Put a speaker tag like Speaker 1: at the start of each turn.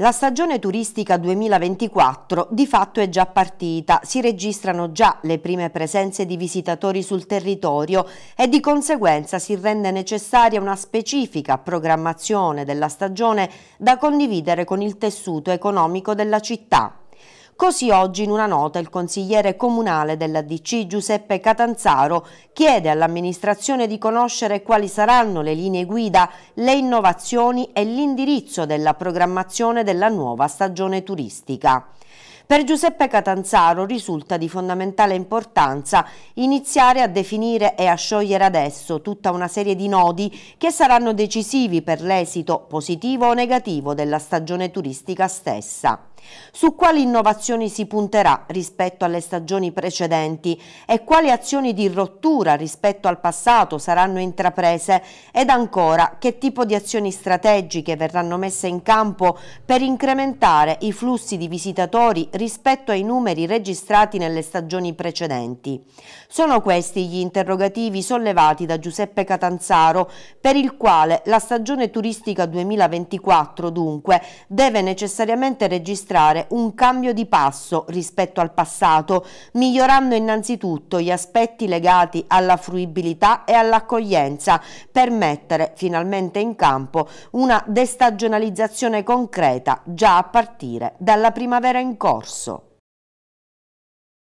Speaker 1: La stagione turistica 2024 di fatto è già partita, si registrano già le prime presenze di visitatori sul territorio e di conseguenza si rende necessaria una specifica programmazione della stagione da condividere con il tessuto economico della città. Così oggi in una nota il consigliere comunale della DC Giuseppe Catanzaro chiede all'amministrazione di conoscere quali saranno le linee guida, le innovazioni e l'indirizzo della programmazione della nuova stagione turistica. Per Giuseppe Catanzaro risulta di fondamentale importanza iniziare a definire e a sciogliere adesso tutta una serie di nodi che saranno decisivi per l'esito positivo o negativo della stagione turistica stessa. Su quali innovazioni si punterà rispetto alle stagioni precedenti e quali azioni di rottura rispetto al passato saranno intraprese ed ancora che tipo di azioni strategiche verranno messe in campo per incrementare i flussi di visitatori rispetto ai numeri registrati nelle stagioni precedenti. Sono questi gli interrogativi sollevati da Giuseppe Catanzaro, per il quale la stagione turistica 2024 dunque deve necessariamente registrare un cambio di passo rispetto al passato, migliorando innanzitutto gli aspetti legati alla fruibilità e all'accoglienza per mettere finalmente in campo una destagionalizzazione concreta già a partire dalla primavera in corso. corso